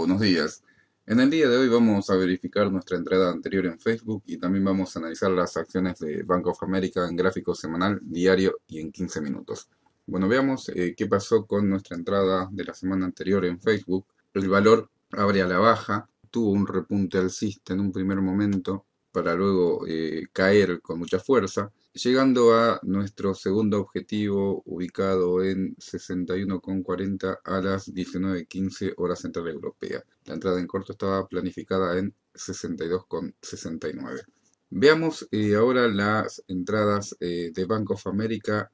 buenos días. En el día de hoy vamos a verificar nuestra entrada anterior en Facebook y también vamos a analizar las acciones de Bank of America en gráfico semanal, diario y en 15 minutos. Bueno, veamos eh, qué pasó con nuestra entrada de la semana anterior en Facebook. El valor abre a la baja, tuvo un repunte al alcista en un primer momento, para luego eh, caer con mucha fuerza, llegando a nuestro segundo objetivo ubicado en 61,40 a las 19.15 horas central europea. La entrada en corto estaba planificada en 62,69. Veamos eh, ahora las entradas eh, de Bank of America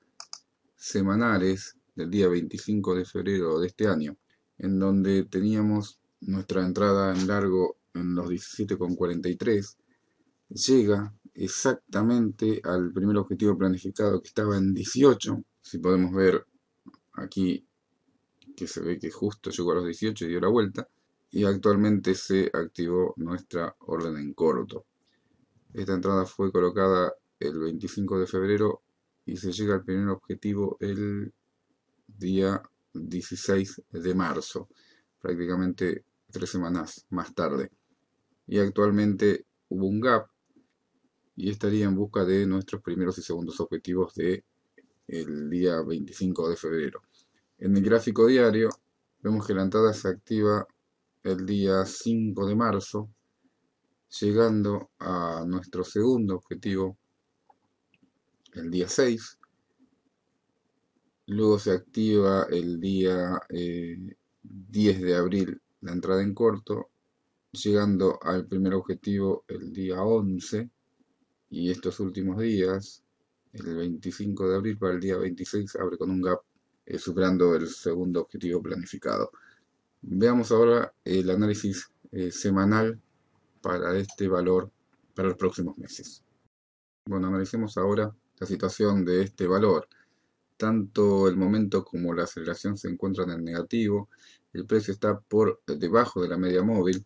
semanales del día 25 de febrero de este año, en donde teníamos nuestra entrada en largo en los 17,43, llega exactamente al primer objetivo planificado que estaba en 18. Si podemos ver aquí que se ve que justo llegó a los 18 y dio la vuelta. Y actualmente se activó nuestra orden en corto. Esta entrada fue colocada el 25 de febrero y se llega al primer objetivo el día 16 de marzo, prácticamente tres semanas más tarde. Y actualmente hubo un gap y estaría en busca de nuestros primeros y segundos objetivos del el día 25 de febrero. En el gráfico diario vemos que la entrada se activa el día 5 de marzo, llegando a nuestro segundo objetivo el día 6, luego se activa el día 10 eh, de abril la entrada en corto, llegando al primer objetivo el día 11, y estos últimos días, el 25 de abril para el día 26, abre con un gap eh, superando el segundo objetivo planificado. Veamos ahora el análisis eh, semanal para este valor para los próximos meses. Bueno, analicemos ahora la situación de este valor. Tanto el momento como la aceleración se encuentran en negativo. El precio está por debajo de la media móvil.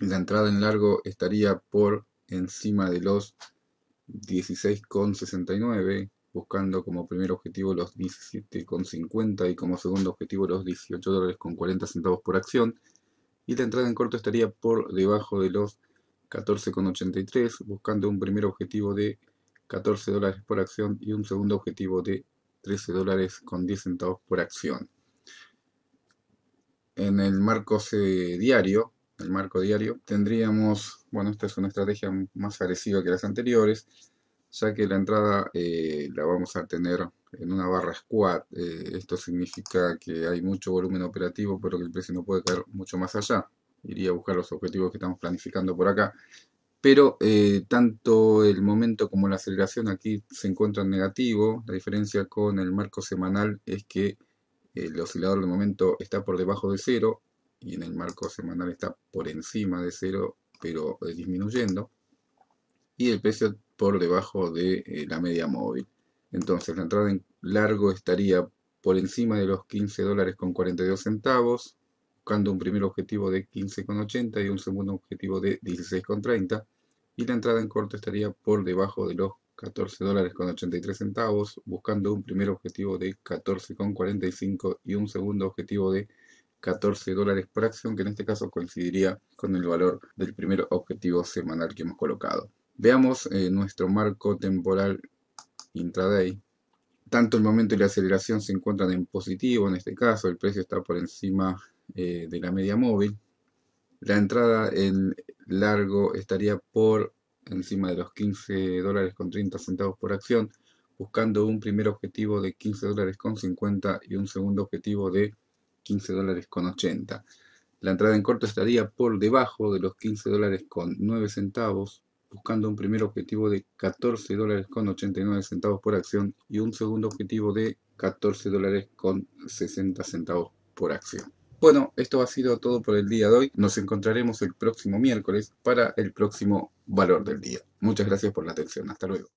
La entrada en largo estaría por encima de los 16,69, buscando como primer objetivo los 17,50 y como segundo objetivo los 18,40 dólares centavos por acción. Y la entrada en corto estaría por debajo de los 14,83, buscando un primer objetivo de 14 dólares por acción y un segundo objetivo de 13 dólares con 10 centavos por acción. En el marco diario, el marco diario, tendríamos, bueno, esta es una estrategia más agresiva que las anteriores, ya que la entrada eh, la vamos a tener en una barra squad. Eh, esto significa que hay mucho volumen operativo, pero que el precio no puede caer mucho más allá. Iría a buscar los objetivos que estamos planificando por acá. Pero eh, tanto el momento como la aceleración aquí se encuentran negativo. La diferencia con el marco semanal es que el oscilador de momento está por debajo de cero y en el marco semanal está por encima de cero, pero eh, disminuyendo, y el precio por debajo de eh, la media móvil. Entonces la entrada en largo estaría por encima de los 15 dólares con 42 centavos, buscando un primer objetivo de 15,80 y un segundo objetivo de 16,30, y la entrada en corto estaría por debajo de los 14 dólares con 83 centavos, buscando un primer objetivo de 14,45 y un segundo objetivo de 14 dólares por acción, que en este caso coincidiría con el valor del primer objetivo semanal que hemos colocado. Veamos eh, nuestro marco temporal intraday. Tanto el momento y la aceleración se encuentran en positivo, en este caso el precio está por encima eh, de la media móvil. La entrada en largo estaría por encima de los 15 dólares con 30 centavos por acción, buscando un primer objetivo de 15 dólares con 50 y un segundo objetivo de 15.80. dólares con 80. La entrada en corto estaría por debajo de los 15 dólares con 9 centavos, buscando un primer objetivo de 14 dólares con 89 centavos por acción y un segundo objetivo de 14 dólares con 60 centavos por acción. Bueno, esto ha sido todo por el día de hoy. Nos encontraremos el próximo miércoles para el próximo valor del día. Muchas gracias por la atención. Hasta luego.